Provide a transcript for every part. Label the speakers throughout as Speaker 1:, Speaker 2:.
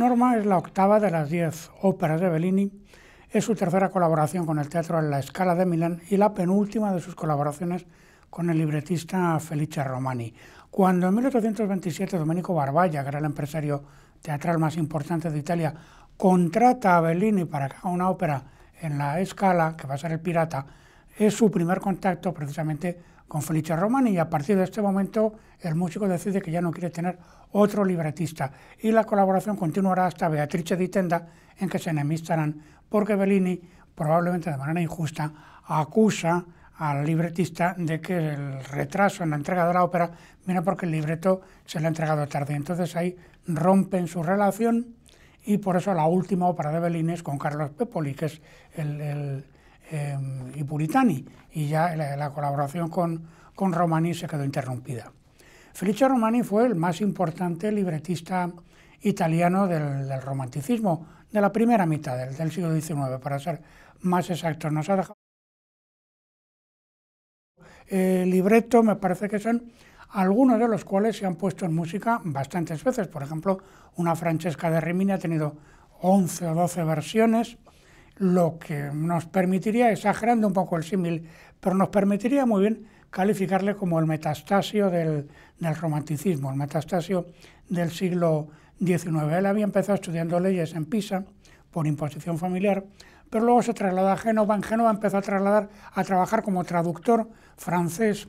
Speaker 1: Norma es la octava de las diez óperas de Bellini, es su tercera colaboración con el teatro en la Scala de Milán y la penúltima de sus colaboraciones con el libretista Felice Romani. Cuando en 1827 Domenico Barbaglia, que era el empresario teatral más importante de Italia, contrata a Bellini para una ópera en la Scala, que va a ser El Pirata, es su primer contacto precisamente con Felice Romani y a partir de este momento el músico decide que ya no quiere tener otro libretista y la colaboración continuará hasta Beatrice di Tenda en que se enemistarán porque Bellini, probablemente de manera injusta, acusa al libretista de que el retraso en la entrega de la ópera mira porque el libreto se le ha entregado tarde. Entonces ahí rompen su relación y por eso la última ópera de Bellini es con Carlos Pepoli, que es el Em, y Puritani, y ya la, colaboración con, con Romani se quedó interrumpida. Felice Romani fue el más importante libretista italiano del, romanticismo, de la primera mitad del, siglo XIX, para ser más exacto Nos ha dejado eh, libreto, me parece que son algunos de los cuales se han puesto en música bastantes veces. Por ejemplo, una Francesca de Rimini ha tenido 11 o 12 versiones lo que nos permitiría, exagerando un poco el símil, pero nos permitiría muy bien calificarle como el metastasio del, del, romanticismo, el metastasio del siglo XIX. Él había empezado estudiando leyes en Pisa por imposición familiar, pero luego se trasladó a Génova. En Génova empezó a trasladar a trabajar como traductor francés.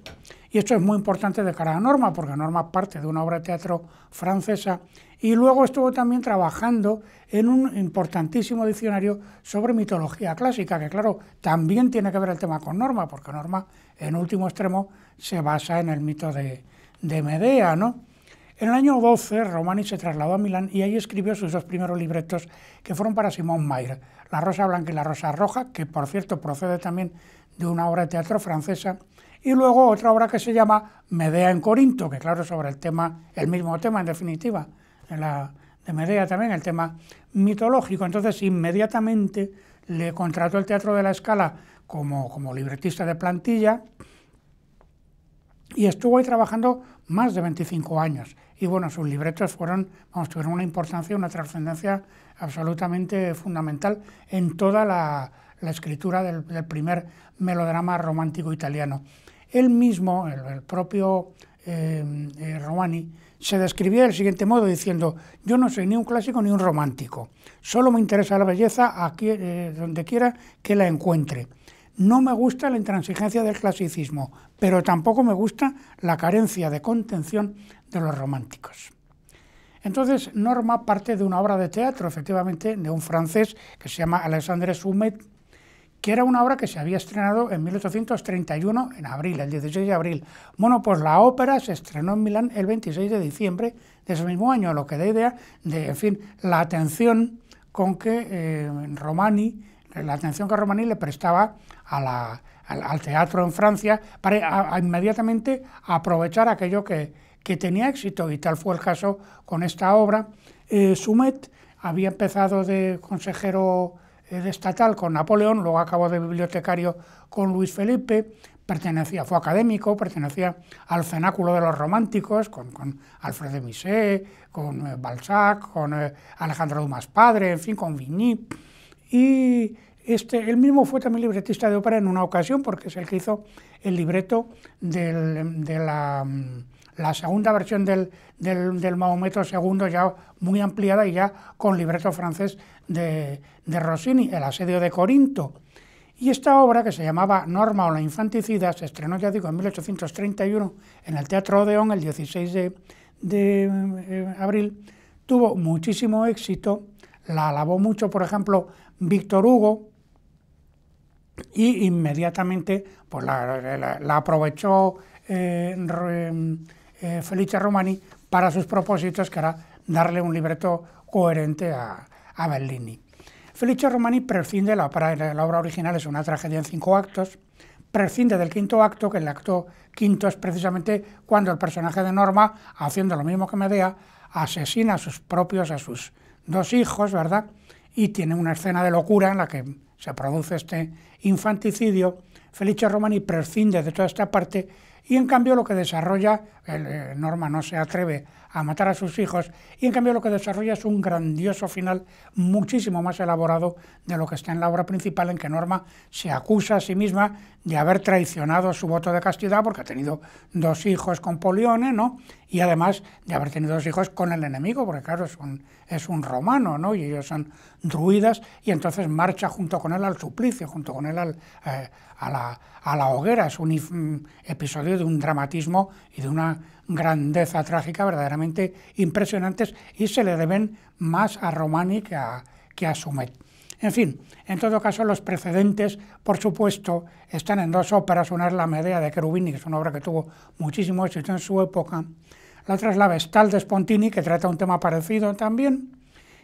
Speaker 1: Y esto es muy importante de cara a Norma, porque Norma parte de una obra de teatro francesa. Y luego estuvo también trabajando en un importantísimo diccionario sobre mitología clásica, que claro, también tiene que ver el tema con Norma, porque Norma, en último extremo, se basa en el mito de Medea, ¿no? En el año 12, Romani se trasladó a Milán y ahí escribió sus dos primeros libretos, que fueron para Simón Mayer, La Rosa Blanca y La Rosa Roja, que por cierto procede también de una obra de teatro francesa, y luego otra obra que se llama Medea en Corinto, que claro, sobre el tema, el mismo tema en definitiva, de Medea también, el tema mitológico. Entonces, inmediatamente le contrató el Teatro de la Escala como, como libretista de plantilla, y estuvo ahí trabajando más de 25 años. Y bueno, sus libretos fueron, vamos, tuvieron una importancia, una trascendencia absolutamente fundamental en toda la, escritura del, primer melodrama romántico italiano. Él mismo, el, propio eh, eh, Romani, se describía del siguiente modo diciendo, yo no soy ni un clásico ni un romántico, solo me interesa la belleza eh, donde quiera que la encuentre. No me gusta la intransigencia del clasicismo, pero tampoco me gusta la carencia de contención de los románticos. Entonces, Norma parte de una obra de teatro, efectivamente, de un francés que se llama Alexandre Sumet, que era una obra que se había estrenado en 1831, en abril, el 16 de abril. Bueno, pues la ópera se estrenó en Milán el 26 de diciembre de ese mismo año, lo que da idea de, fin, la atención con que eh, Romani la atención que Romaní le prestaba al, teatro en Francia para inmediatamente aprovechar aquello que, tenía éxito, y tal fue el caso con esta obra. Eh, Sumet había empezado de consejero eh, estatal con Napoleón, luego acabó de bibliotecario con Luis Felipe, pertenecía, fue académico, pertenecía al cenáculo de los románticos, con, Alfred de Musset, con eh, Balzac, con Alejandro Dumas Padre, en fin, con Vigny. Y este, él mismo fue también libretista de ópera en una ocasión, porque es el que hizo el libreto de la, segunda versión del, del, del, II, ya muy ampliada y ya con libreto francés de, Rossini, El asedio de Corinto. Y esta obra, que se llamaba Norma o la infanticida, se estrenó, ya digo, en 1831 en el Teatro Odeón, el 16 de, eh, abril, tuvo muchísimo éxito, la alabó mucho, por ejemplo, Víctor Hugo y inmediatamente pues, la, aprovechó eh, eh, eh, Felice Romani para sus propósitos, que era darle un libreto coherente a, a Bellini. Felice Romani prescinde, la obra, la obra original es una tragedia en cinco actos, prescinde del quinto acto, que el acto quinto es precisamente cuando el personaje de Norma, haciendo lo mismo que Medea, asesina a sus propios, a sus dos hijos, ¿verdad? y tiene una escena de locura en la que se produce este infanticidio. Felice Romani prescinde de toda esta parte y en cambio lo que desarrolla eh, Norma no se atreve a matar a sus hijos y en cambio lo que desarrolla es un grandioso final muchísimo más elaborado de lo que está en la obra principal en que Norma se acusa a sí misma de haber traicionado su voto de castidad porque ha tenido dos hijos con Polione, ¿no? Y además de haber tenido dos hijos con el enemigo, porque claro, es un, es un romano, ¿no? Y ellos son druidas y entonces marcha junto con él al suplicio, junto con él eh, a, la, a la hoguera. Es un mm, episodio de un dramatismo y de una grandeza trágica verdaderamente impresionantes y se le deben más a Romani que a, Sumet. En fin, en todo caso, los precedentes, por supuesto, están en dos óperas. Una es la Medea de Cherubini, que es una obra que tuvo muchísimo éxito en su época. La otra es la Vestal de Spontini, que trata un tema parecido también.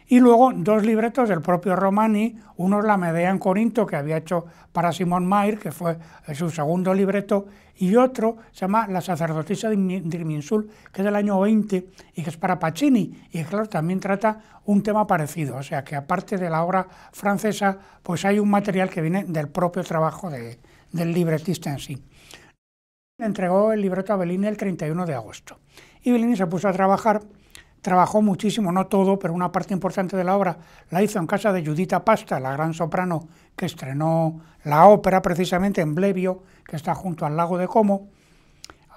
Speaker 1: Y luego dos libretos del propio Romani, uno es la Medea en Corinto, que había hecho para Simón Mayr que fue su segundo libreto, y otro se llama La sacerdotisa de Irminsul, que es del año 20 y que es para Pacini, y claro, también trata un tema parecido, o sea que aparte de la obra francesa, pues hay un material que viene del propio trabajo de, del libretista en sí. Entregó el libreto a Bellini el 31 de agosto y Bellini se puso a trabajar Trabajó muchísimo, no todo, pero una parte importante de la obra la hizo en casa de Judita Pasta, la gran soprano que estrenó la ópera precisamente en Blevio, que está junto al lago de Como.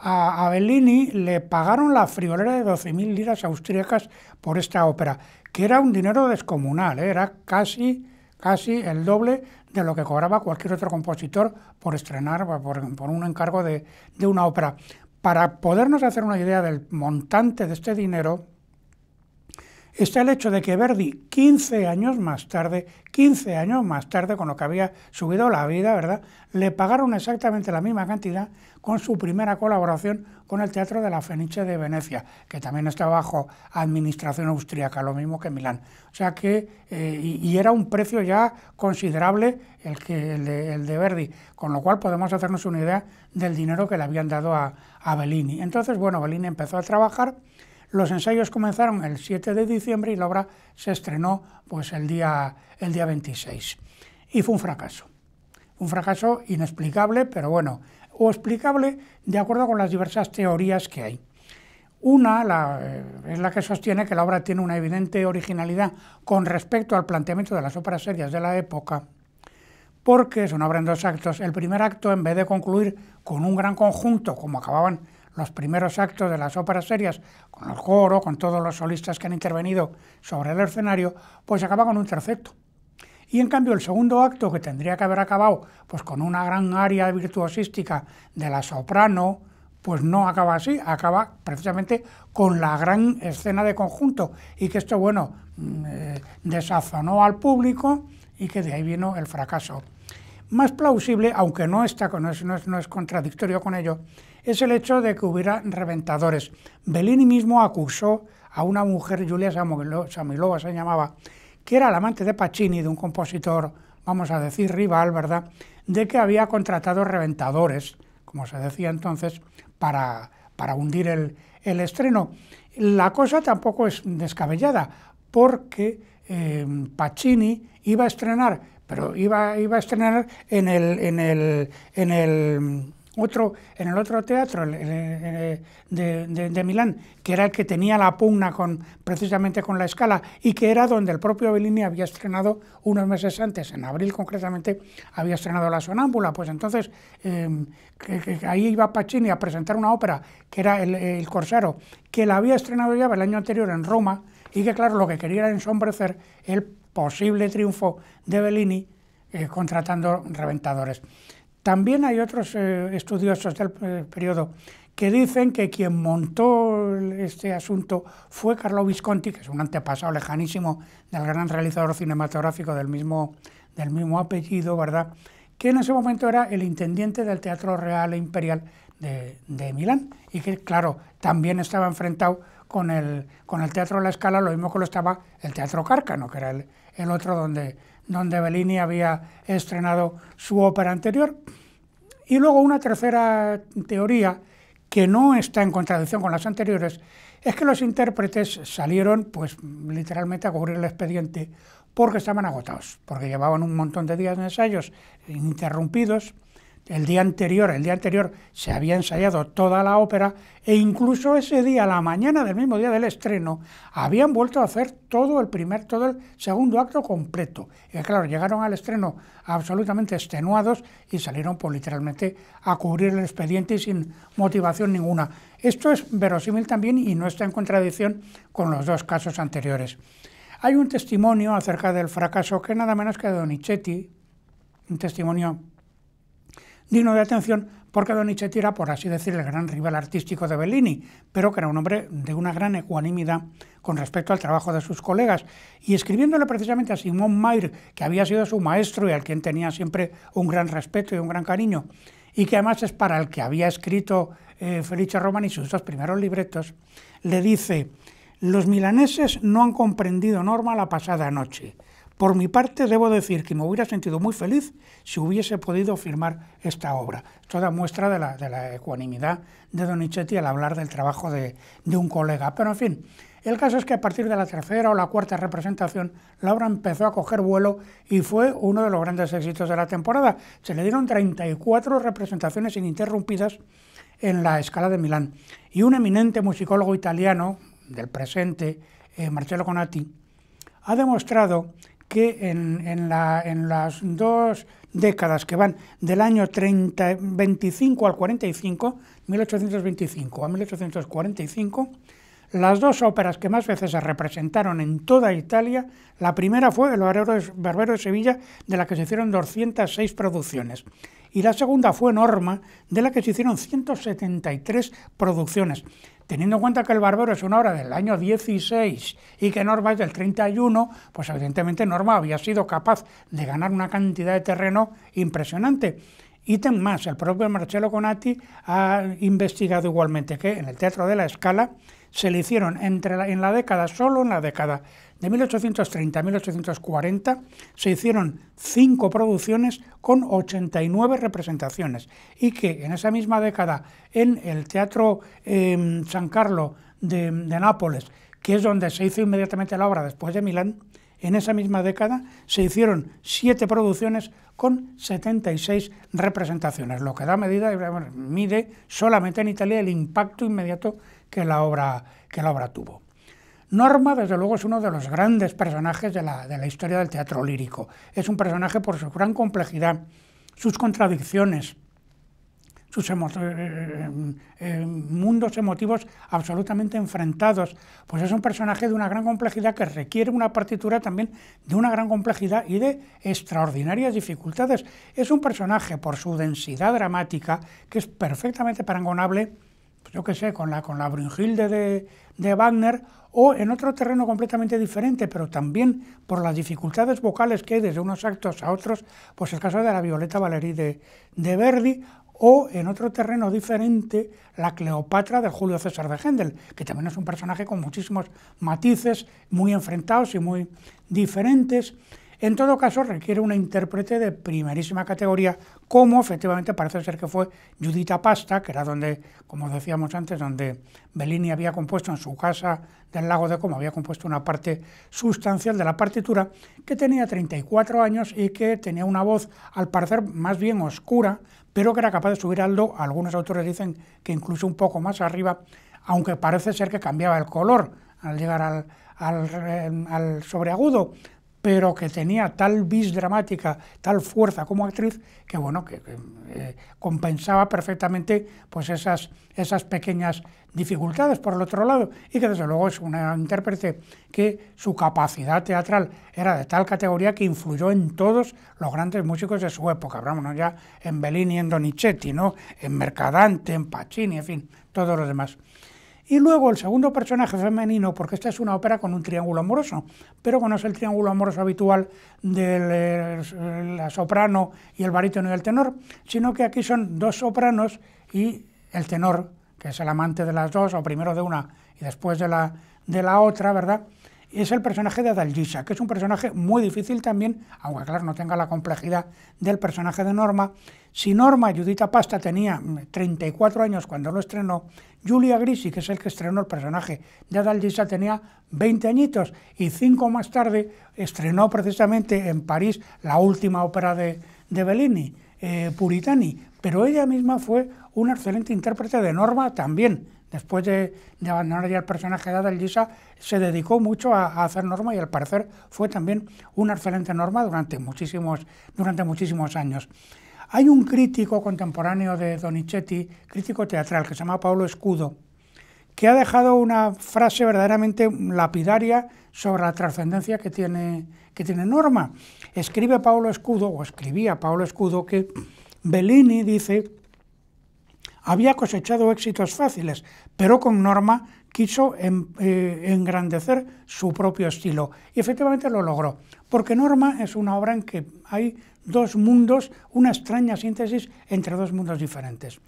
Speaker 1: A, Bellini le pagaron la friolera de 12.000 liras austríacas por esta ópera, que era un dinero descomunal, ¿eh? era casi, casi el doble de lo que cobraba cualquier otro compositor por estrenar, por, un encargo de, de una ópera. Para podernos hacer una idea del montante de este dinero, está el hecho de que Verdi, 15 años más tarde, 15 años más tarde, con lo que había subido la vida, ¿verdad?, le pagaron exactamente la misma cantidad con su primera colaboración con el Teatro de la Fenice de Venecia, que también está bajo administración austríaca, lo mismo que Milán. O sea que, eh, y, era un precio ya considerable el, que, el de, Verdi, con lo cual podemos hacernos una idea del dinero que le habían dado a, a Bellini. Entonces, bueno, Bellini empezó a trabajar. Los ensayos comenzaron el 7 de diciembre y la obra se estrenó pues, el, día, el día 26. Y fue un fracaso. Un fracaso inexplicable, pero bueno, o explicable de acuerdo con las diversas teorías que hay. Una eh, es la que sostiene que la obra tiene una evidente originalidad con respecto al planteamiento de las óperas serias de la época, porque es una obra en dos actos. El primer acto, en vez de concluir con un gran conjunto, como acababan los primeros actos de las óperas serias, con el coro, con todos los solistas que han intervenido sobre el escenario, pues acaba con un tercero. Y en cambio el segundo acto, que tendría que haber acabado pues con una gran área virtuosística de la soprano, pues no acaba así, acaba precisamente con la gran escena de conjunto y que esto, bueno, mm, eh, desafanó al público y que de ahí vino el fracaso. Más plausible, aunque no, está, no es contradictorio con ello, es el hecho de que hubiera reventadores. Bellini mismo acusó a una mujer, Julia Samilova se llamaba, que era la amante de Pacini, de un compositor, vamos a decir, rival, ¿verdad?, de que había contratado reventadores, como se decía entonces, para, para hundir el, estreno. La cosa tampoco es descabellada, porque eh, Pacini iba a estrenar, pero iba, iba a estrenar en el, en el, en el otro, en el otro teatro eh, de, Milán, que era el que tenía la pugna con, precisamente con la escala y que era donde el propio Bellini había estrenado unos meses antes, en abril concretamente, había estrenado La Sonámbula. Pues entonces em, que, ahí iba Pacini a presentar una ópera que era el, Corsaro, que la había estrenado ya el año anterior en Roma y que, claro, lo que quería era ensombrecer el posible triunfo de Bellini eh, contratando reventadores. También hay otros eh, estudiosos del eh, periodo que dicen que quien montó este asunto fue Carlo Visconti, que es un antepasado lejanísimo del gran realizador cinematográfico del mismo, del mismo apellido, ¿verdad? que en ese momento era el intendiente del Teatro Real e Imperial de, Milán, y que, claro, también estaba enfrentado con el, con el Teatro La Escala, lo mismo que lo estaba el Teatro Cárcano, que era el otro donde donde Bellini había estrenado su ópera anterior. Y luego una tercera teoría, que no está en contradicción con las anteriores, es que los intérpretes salieron, pues literalmente a cubrir el expediente porque estaban agotados, porque llevaban un montón de días de ensayos interrumpidos el día anterior, el día anterior se había ensayado toda la ópera e incluso ese día, la mañana del mismo día del estreno, habían vuelto a hacer todo el primer, todo el segundo acto completo. Y claro, llegaron al estreno absolutamente extenuados y salieron por pues, literalmente a cubrir el expediente sin motivación ninguna. Esto es verosímil también y no está en contradicción con los dos casos anteriores. Hay un testimonio acerca del fracaso que nada menos que donichetti Donizetti, un testimonio digno de atención porque Donizetti era, por así decir, el gran rival artístico de Bellini, pero que era un hombre de una gran ecuanimidad con respecto al trabajo de sus colegas. Y escribiéndole precisamente a Simón Mayr, que había sido su maestro y al quien tenía siempre un gran respeto y un gran cariño, y que además es para el que había escrito eh, Felice Romani sus dos primeros libretos, le dice, los milaneses no han comprendido Norma la pasada noche. Por mi parte, debo decir que me hubiera sentido muy feliz si hubiese podido firmar esta obra. Toda muestra de la, ecuanimidad de Donizetti al hablar del trabajo de, un colega. Pero, en fin, el caso es que a partir de la tercera o la cuarta representación, la obra empezó a coger vuelo y fue uno de los grandes éxitos de la temporada. Se le dieron 34 representaciones ininterrumpidas en la escala de Milán. Y un eminente musicólogo italiano del presente, Marcelo eh, Marcello Conati, ha demostrado que en, en, la, en las dos décadas que van del año 30, 25 al 45, 1825 a 1845, las dos óperas que más veces se representaron en toda Italia, la primera fue El Barbero de, Sevilla, de la que se hicieron 206 producciones, y la segunda fue Norma, de la que se hicieron 173 producciones. Teniendo en cuenta que El Barbero es una obra del año 16 y que Norma es del 31, pues evidentemente Norma había sido capaz de ganar una cantidad de terreno impresionante. Y más, el propio Marcello Conati ha investigado igualmente que en el Teatro de la Escala se le hicieron entre en la década, solo en la década de 1830 a 1840 se hicieron cinco producciones con 89 representaciones y que en esa misma década en el Teatro em, San Carlo de, Nápoles, que es donde se hizo inmediatamente la obra después de Milán, en esa misma década se hicieron siete producciones con 76 representaciones, lo que da medida, mide solamente en Italia el impacto inmediato que la obra, que la obra tuvo. Norma, desde luego, es uno de los grandes personajes de la, historia del teatro lírico. Es un personaje por su gran complejidad, sus contradicciones, sus eh, eh, eh, mundos emotivos absolutamente enfrentados. Pues es un personaje de una gran complejidad que requiere una partitura también de una gran complejidad y de extraordinarias dificultades. Es un personaje por su densidad dramática que es perfectamente parangonable pues yo qué sé, con la, con la de, Wagner o en otro terreno completamente diferente, pero también por las dificultades vocales que hay desde unos actos a otros, pues el caso de la Violeta Valerie de, de Verdi, o en otro terreno diferente, la Cleopatra de Julio César de Händel, que también es un personaje con muchísimos matices, muy enfrentados y muy diferentes. En todo caso, requiere una intérprete de primerísima categoría, como efectivamente parece ser que fue Judita Pasta, que era donde, como decíamos antes, donde Bellini había compuesto en su casa del lago de Como, había compuesto una parte sustancial de la partitura, que tenía 34 años y que tenía una voz, al parecer, más bien oscura, pero que era capaz de subir algo, algunos autores dicen que incluso un poco más arriba, aunque parece ser que cambiaba el color al llegar al eh, sobreagudo, pero que tenía tal vis dramática, tal fuerza como actriz, que bueno, que, eh, compensaba perfectamente pues esas, esas pequeñas dificultades por el otro lado, y que desde luego es una intérprete que su capacidad teatral era de tal categoría que influyó en todos los grandes músicos de su época, hablamos ya en Bellini, en Donizetti, ¿no? en Mercadante, en Pacini, en fin, todos los demás. Y luego el segundo personaje femenino, porque esta es una ópera con un triángulo amoroso, pero no es el triángulo amoroso habitual del eh, la soprano y el barítono y el tenor, sino que aquí son dos sopranos y el tenor, que es el amante de las dos, o primero de una y después de la, de la otra, ¿verdad? es el personaje de Adalgisa, que es un personaje muy difícil también, aunque claro no tenga la complejidad del personaje de Norma. Si Norma Judita Pasta tenía 34 mm, años cuando lo estrenó, Julia Grisi, que es el que estrenó el personaje de Adalgisa, tenía 20 añitos y cinco más tarde estrenó precisamente en París la última ópera de, de Bellini, eh, Puritani, pero ella misma fue una excelente intérprete de Norma también después de, abandonar ya el personaje de Ada se dedicó mucho a, hacer Norma y al parecer fue también una excelente Norma durante muchísimos, durante muchísimos años. Hay un crítico contemporáneo de Donizetti, crítico teatral, que se llama Paolo Escudo, que ha dejado una frase verdaderamente lapidaria sobre la trascendencia que tiene, que tiene Norma. Escribe Paolo Escudo, o escribía Paolo Escudo, que Bellini dice había cosechado éxitos fáciles, pero con norma quiso em, eh, engrandecer su propio estilo. Y efectivamente lo logró, porque Norma es una obra en que hay dos mundos, una extraña síntesis entre dos mundos diferentes.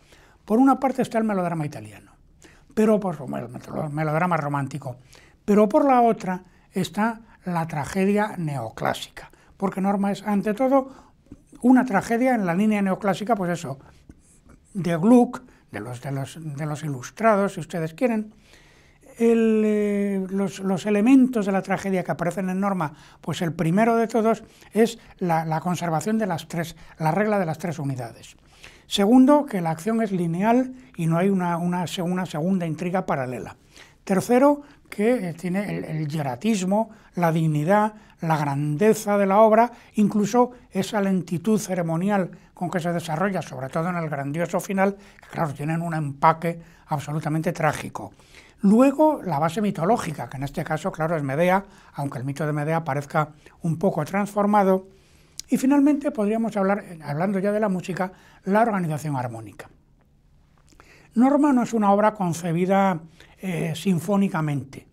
Speaker 1: Por una parte está el melodrama italiano, pero por el melodrama romántico, pero por la otra está la tragedia neoclásica, porque Norma es ante todo una tragedia en la línea neoclásica, pues eso, de Gluck, de los, de los, ilustrados, si ustedes quieren, eh, los, elementos de la tragedia que aparecen en Norma, pues el primero de todos es la, conservación de las tres, la regla de las tres unidades. Segundo, que la acción es lineal y no hay una, una segunda intriga paralela. Tercero, que tiene el, hieratismo, la dignidad, la grandeza de la obra, incluso esa lentitud ceremonial con que se desarrolla, sobre todo en el grandioso final, que claro, tienen un empaque absolutamente trágico. Luego, la base mitológica, que en este caso, claro, es Medea, aunque el mito de Medea parezca un poco transformado. Y finalmente podríamos hablar, eh, hablando ya de la música, la organización armónica. Norma no es una obra concebida eh, sinfónicamente,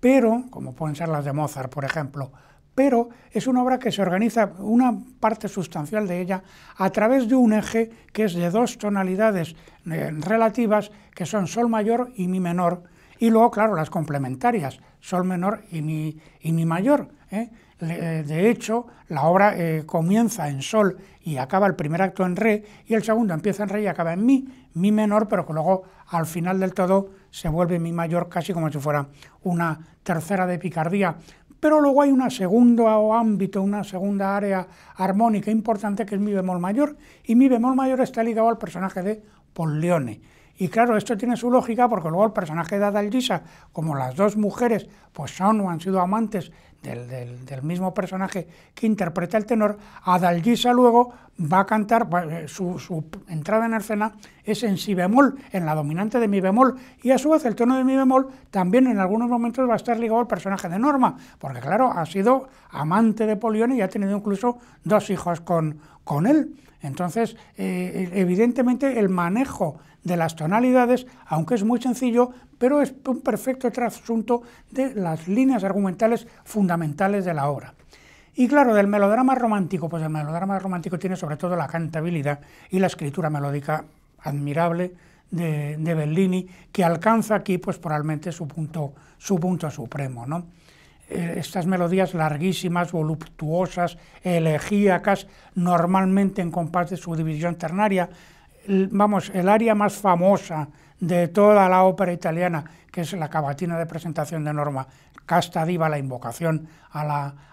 Speaker 1: pero, como pueden ser las de Mozart, por ejemplo, pero es una obra que se organiza, una parte sustancial de ella, a través de un eje que es de dos tonalidades eh, relativas, que son sol mayor y mi menor, y luego, claro, las complementarias, sol menor y mi, y mi mayor. ¿eh? Eh, de hecho, la obra eh, comienza en sol y acaba el primer acto en re, y el segundo empieza en re y acaba en mi, mi menor, pero que luego al final del todo se vuelve mi mayor casi como si fuera una tercera de picardía. Pero luego hay una segundo ámbito, una segunda área armónica importante que es mi bemol mayor, y mi bemol mayor está ligado al personaje de Paul y claro, esto tiene su lógica porque luego el personaje de Adalgisa, como las dos mujeres, pues son o han sido amantes del, del, mismo personaje que interpreta el tenor, Adalgisa luego va a cantar, pues, eh, su, su, entrada en escena es en si bemol, en la dominante de mi bemol, y a su vez el tono de mi bemol también en algunos momentos va a estar ligado al personaje de Norma, porque claro, ha sido amante de Polione y ha tenido incluso dos hijos con, con él. Entonces, eh, evidentemente el manejo de las tonalidades, aunque es muy sencillo, pero es un perfecto trasunto de las líneas argumentales fundamentales de la obra. Y claro, del melodrama romántico, pues el melodrama romántico tiene sobre todo la cantabilidad y la escritura melódica admirable de, Bellini, que alcanza aquí pues probablemente su punto, su punto supremo, ¿no? Eh, estas melodías larguísimas, voluptuosas, elegíacas, normalmente en compás de su división ternaria, vamos, el área más famosa de toda la ópera italiana, que es la cavatina de presentación de Norma, Casta Diva, la invocación a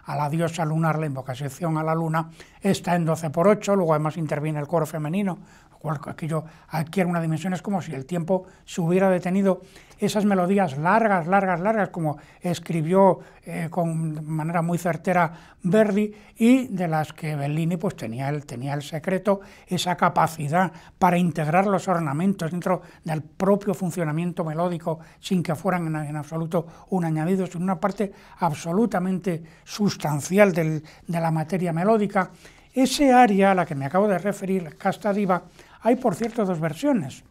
Speaker 1: la, diosa lunar, la invocación a la luna, está en 12 por 8, luego además interviene el coro femenino, lo cual aquello adquiere una dimensión, es como si el tiempo se hubiera detenido esas melodías largas, largas, largas, como escribió eh, con manera muy certera Verdi, y de las que Bellini pues, tenía, el, tenía el secreto, esa capacidad para integrar los ornamentos dentro del propio funcionamiento melódico sin que fueran en, absoluto un añadido, sino una parte absolutamente sustancial del, de la materia melódica. Ese área a la que me acabo de referir, Casta Diva, hay por cierto dos versiones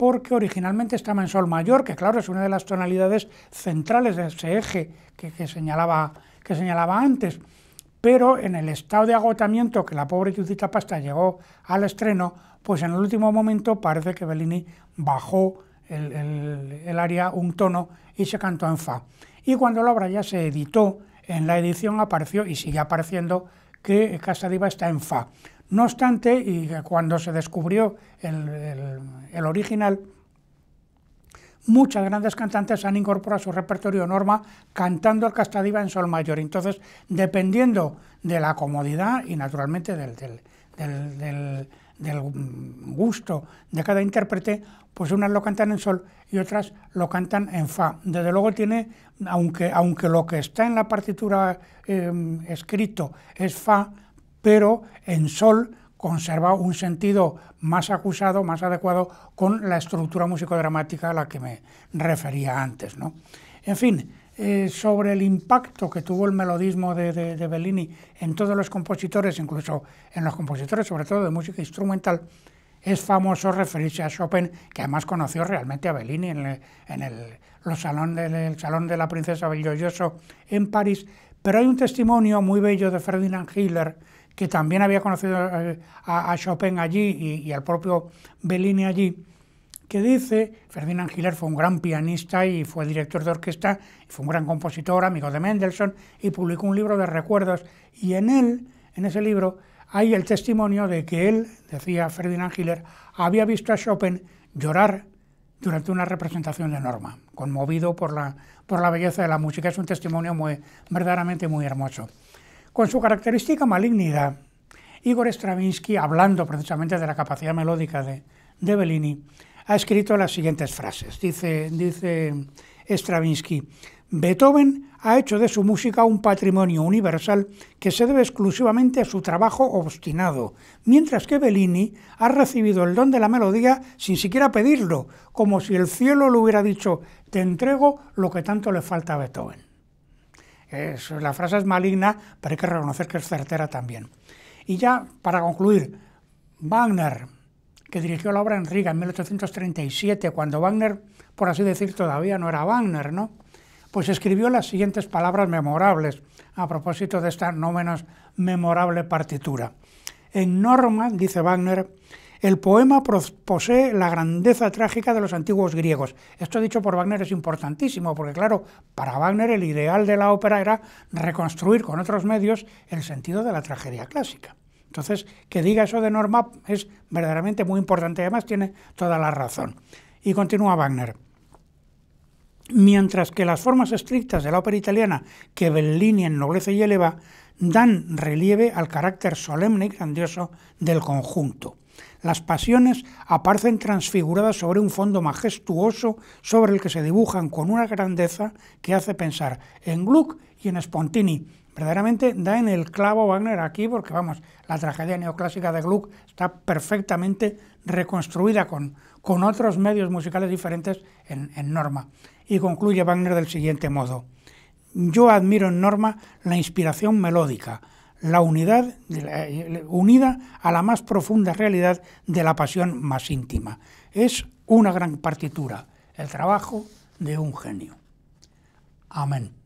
Speaker 1: porque originalmente estaba en sol mayor, que claro, es una de las tonalidades centrales de ese eje que, señalaba, que señalaba antes, pero en el estado de agotamiento que la pobre chucita Pasta llegó al estreno, pues en el último momento parece que Bellini bajó el, área un tono y se cantó en fa. Y cuando la obra ya se editó, en la edición apareció y sigue apareciendo que casa diva está en fa. No obstante, y cuando se descubrió el, original, muchas grandes cantantes han incorporado su repertorio norma cantando el Castadiva en sol mayor. Entonces, dependiendo de la comodidad y naturalmente del, del, gusto de cada intérprete, pues unas lo cantan en sol y otras lo cantan en fa. Desde luego tiene, aunque, aunque lo que está en la partitura eh, escrito es fa, pero en sol conserva un sentido más acusado, más adecuado con la estructura musicodramática a la que me refería antes. En fin, eh, sobre el impacto que tuvo el melodismo de, Bellini en todos los compositores, incluso en los compositores sobre todo de música instrumental, es famoso referirse a Chopin, que además conoció realmente a Bellini en, el, salón de, Salón de la Princesa Belloyoso en París, pero hay un testimonio muy bello de Ferdinand Hiller, que también había conocido eh, a, Chopin allí y, al propio Bellini allí, que dice, Ferdinand Hiller fue un gran pianista y fue director de orquesta, fue un gran compositor, amigo de Mendelssohn, y publicó un libro de recuerdos. Y en él, en ese libro, hay el testimonio de que él, decía Ferdinand Hiller, había visto a Chopin llorar durante una representación de Norma, conmovido por la, por la belleza de la música. Es un testimonio verdaderamente muy hermoso con su característica malignidad. Igor Stravinsky, hablando precisamente de la capacidad melódica de, Bellini, ha escrito las siguientes frases. dice Stravinsky, Beethoven ha hecho de su música un patrimonio universal que se debe exclusivamente a su trabajo obstinado, mientras que Bellini ha recibido el don de la melodía sin siquiera pedirlo, como si el cielo le hubiera dicho, te entrego lo que tanto le falta a Beethoven la frase es maligna, pero hay que reconocer que es certera también. Y ya, para concluir, Wagner, que dirigió la obra en Riga en 1837, cuando Wagner, por así decir, todavía no era Wagner, ¿no? Pues escribió las siguientes palabras memorables a propósito de esta no menos memorable partitura. En norma, dice Wagner, el poema posee la grandeza trágica de los antiguos griegos. Esto dicho por Wagner es importantísimo, porque claro, para Wagner el ideal de la ópera era reconstruir con otros medios el sentido de la tragedia clásica. Entonces, que diga eso de Norma es verdaderamente muy importante, además tiene toda la razón. Y continúa Wagner. Mientras que las formas estrictas de la ópera italiana, que Bellini ennoblece y eleva, dan relieve al carácter solemne y grandioso del conjunto las pasiones aparecen transfiguradas sobre un fondo majestuoso sobre el que se dibujan con una grandeza que hace pensar en Gluck y en Spontini. Verdaderamente da en el clavo Wagner aquí porque, vamos, la tragedia neoclásica de Gluck está perfectamente reconstruida con, otros medios musicales diferentes en, en Norma. Y concluye Wagner del siguiente modo. Yo admiro en Norma la inspiración melódica, la unidad unida a la más profunda realidad de la pasión más íntima. Es una gran partitura, el trabajo de un genio. Amén.